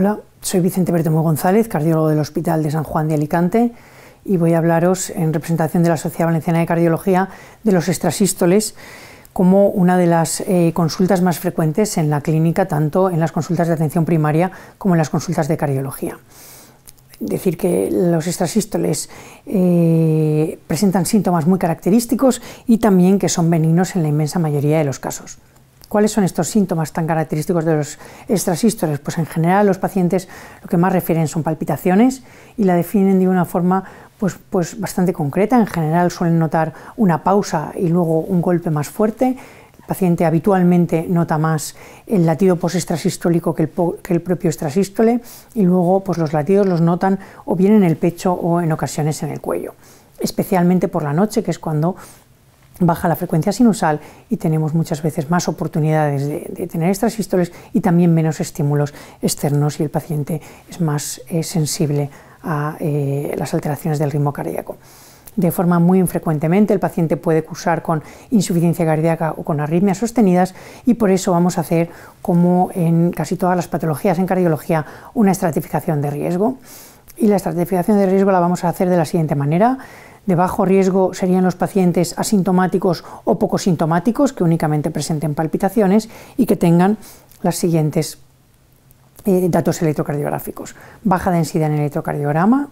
Hola, soy Vicente Bertemo González, cardiólogo del Hospital de San Juan de Alicante y voy a hablaros en representación de la Sociedad Valenciana de Cardiología de los extrasístoles como una de las eh, consultas más frecuentes en la clínica, tanto en las consultas de atención primaria como en las consultas de cardiología. Decir que los extrasístoles eh, presentan síntomas muy característicos y también que son benignos en la inmensa mayoría de los casos. ¿Cuáles son estos síntomas tan característicos de los extrasístoles? Pues en general los pacientes lo que más refieren son palpitaciones y la definen de una forma pues, pues bastante concreta. En general suelen notar una pausa y luego un golpe más fuerte. El paciente habitualmente nota más el latido post que el, que el propio extrasístole y luego pues los latidos los notan o bien en el pecho o en ocasiones en el cuello especialmente por la noche, que es cuando baja la frecuencia sinusal y tenemos muchas veces más oportunidades de, tener extrasístoles y también menos estímulos externos y el paciente es más eh, sensible a eh, las alteraciones del ritmo cardíaco. De forma muy infrecuentemente el paciente puede cursar con insuficiencia cardíaca o con arritmias sostenidas y por eso vamos a hacer, como en casi todas las patologías en cardiología, una estratificación de riesgo. Y la estratificación de riesgo la vamos a hacer de la siguiente manera. De bajo riesgo serían los pacientes asintomáticos o poco sintomáticos que únicamente presenten palpitaciones y que tengan las siguientes eh, datos electrocardiográficos. Baja densidad en el electrocardiograma,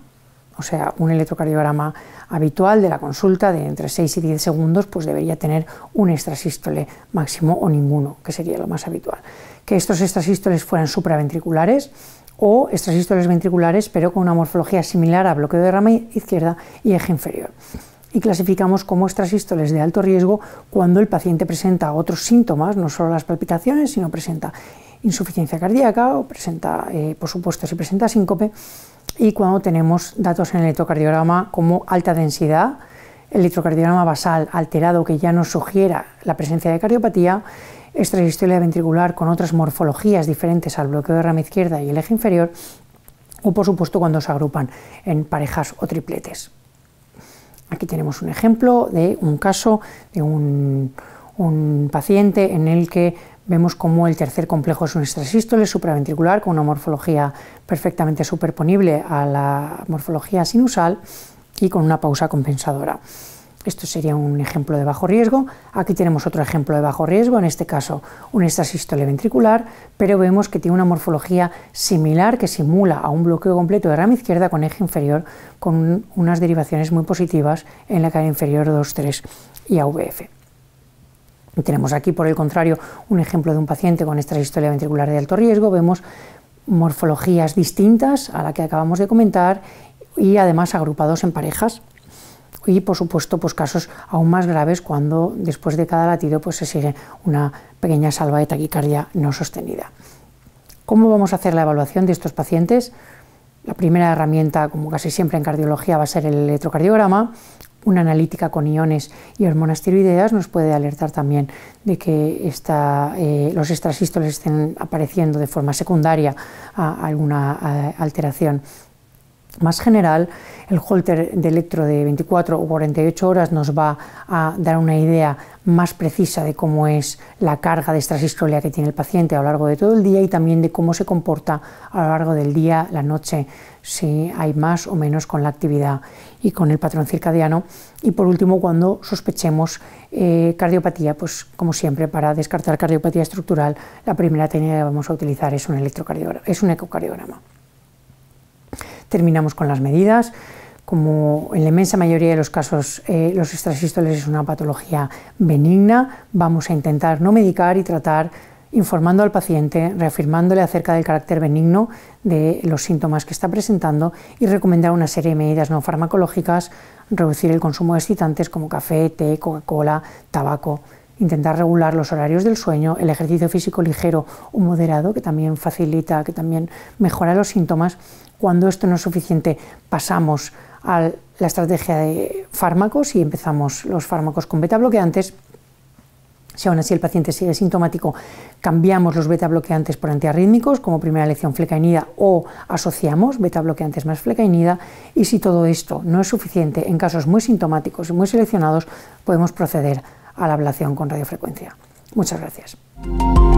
o sea, un electrocardiograma habitual de la consulta de entre 6 y 10 segundos, pues debería tener un extrasístole máximo o ninguno, que sería lo más habitual. Que estos extrasístoles fueran supraventriculares, o extrasístoles ventriculares, pero con una morfología similar a bloqueo de rama izquierda y eje inferior. Y clasificamos como extrasístoles de alto riesgo cuando el paciente presenta otros síntomas, no solo las palpitaciones, sino presenta insuficiencia cardíaca o presenta, eh, por supuesto, si presenta síncope, y cuando tenemos datos en el electrocardiograma como alta densidad, el electrocardiograma basal alterado que ya nos sugiera la presencia de cardiopatía esta ventricular con otras morfologías diferentes al bloqueo de rama izquierda y el eje inferior, o por supuesto cuando se agrupan en parejas o tripletes. Aquí tenemos un ejemplo de un caso de un, paciente en el que vemos como el tercer complejo es un extrasístole supraventricular con una morfología perfectamente superponible a la morfología sinusal y con una pausa compensadora. Esto sería un ejemplo de bajo riesgo. Aquí tenemos otro ejemplo de bajo riesgo, en este caso un extrasístole ventricular, pero vemos que tiene una morfología similar que simula a un bloqueo completo de rama izquierda con eje inferior con unas derivaciones muy positivas en la cara inferior 2-3 y AVF. tenemos aquí, por el contrario, un ejemplo de un paciente con extrasístole ventricular de alto riesgo. Vemos morfologías distintas a la que acabamos de comentar y además agrupados en parejas y por supuesto pues casos aún más graves cuando después de cada latido pues se sigue una pequeña salva de taquicardia no sostenida. ¿Cómo vamos a hacer la evaluación de estos pacientes? La primera herramienta, como casi siempre en cardiología, va a ser el electrocardiograma. Una analítica con iones y hormonas tiroideas nos puede alertar también de que eh, los extrasístoles estén apareciendo de forma secundaria a alguna eh, alteración más general. El holter de electro de 24 o 48 horas nos va a dar una idea más precisa de cómo es la carga de estrasistolia que tiene el paciente a lo largo de todo el día y también de cómo se comporta a lo largo del día, la noche, si hay más o menos con la actividad y con el patrón circadiano. Y por último, cuando sospechemos eh, cardiopatía, pues como siempre, para descartar cardiopatía estructural, la primera técnica que vamos a utilizar es un, es un ecocardiograma terminamos con las medidas. Como en la inmensa mayoría de los casos eh, los extrasístoles es una patología benigna, vamos a intentar no medicar y tratar informando al paciente, reafirmándole acerca del carácter benigno de los síntomas que está presentando y recomendar una serie de medidas no farmacológicas, reducir el consumo de excitantes como café, té, Coca-Cola, tabaco intentar regular los horarios del sueño, el ejercicio físico ligero o moderado, que también facilita, que también mejora los síntomas. Cuando esto no es suficiente, pasamos a la estrategia de fármacos y empezamos los fármacos con beta bloqueantes. Si aún así el paciente sigue sintomático, cambiamos los beta bloqueantes por antiarrítmicos, como primera elección flecainida, o asociamos beta bloqueantes más flecainida. Y si todo esto no es suficiente en casos muy sintomáticos y muy seleccionados, podemos proceder a la ablación con radiofrecuencia. Muchas gracias.